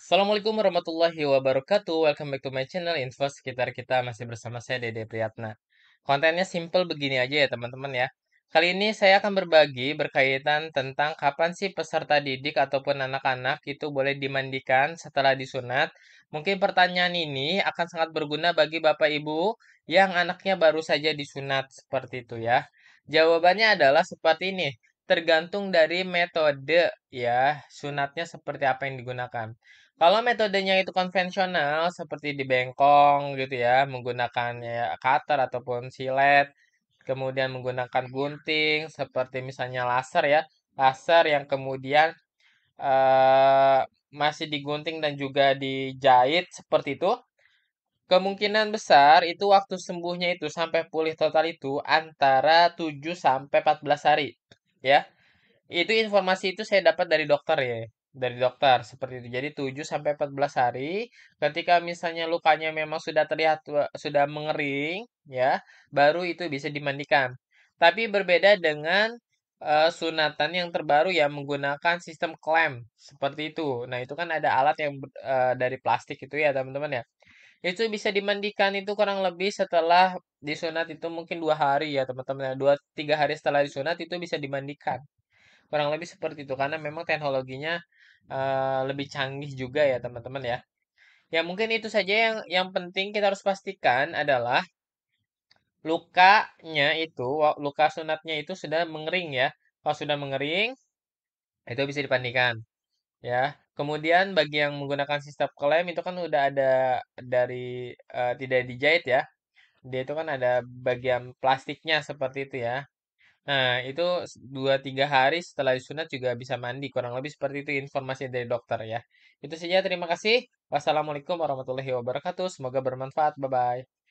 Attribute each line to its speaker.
Speaker 1: Assalamualaikum warahmatullahi wabarakatuh. Welcome back to my channel Info Sekitar Kita masih bersama saya Dede Priyatna. Kontennya simple begini aja ya teman-teman ya. Kali ini saya akan berbagi berkaitan tentang kapan sih peserta didik ataupun anak-anak itu boleh dimandikan setelah disunat. Mungkin pertanyaan ini akan sangat berguna bagi Bapak Ibu yang anaknya baru saja disunat seperti itu ya. Jawabannya adalah seperti ini tergantung dari metode ya sunatnya seperti apa yang digunakan. Kalau metodenya itu konvensional seperti di bengkong gitu ya, menggunakan ya, cutter ataupun silet, kemudian menggunakan gunting seperti misalnya laser ya, laser yang kemudian uh, masih digunting dan juga dijahit seperti itu. Kemungkinan besar itu waktu sembuhnya itu sampai pulih total itu antara 7 sampai 14 hari ya itu informasi itu saya dapat dari dokter ya dari dokter seperti itu. Jadi 7 sampai 14 hari ketika misalnya lukanya memang sudah terlihat e, sudah mengering ya, baru itu bisa dimandikan. Tapi berbeda dengan e, sunatan yang terbaru ya menggunakan sistem klem seperti itu. Nah, itu kan ada alat yang uh, dari plastik itu ya, teman-teman ya itu bisa dimandikan itu kurang lebih setelah disunat itu mungkin dua hari ya teman-teman ya. dua tiga hari setelah disunat itu bisa dimandikan kurang lebih seperti itu karena memang teknologinya uh, lebih canggih juga ya teman-teman ya ya mungkin itu saja yang yang penting kita harus pastikan adalah lukanya itu luka sunatnya itu sudah mengering ya kalau sudah mengering itu bisa dipandikan ya Kemudian bagi yang menggunakan sistem klaim itu kan udah ada dari uh, tidak dijahit ya. Dia itu kan ada bagian plastiknya seperti itu ya. Nah, itu dua 2, 3 hari setelah disunat juga bisa mandi, kurang lebih seperti itu informasi dari dokter ya. Itu saja, terima kasih. Wassalamualaikum warahmatullahi wabarakatuh. Semoga bermanfaat. Bye-bye.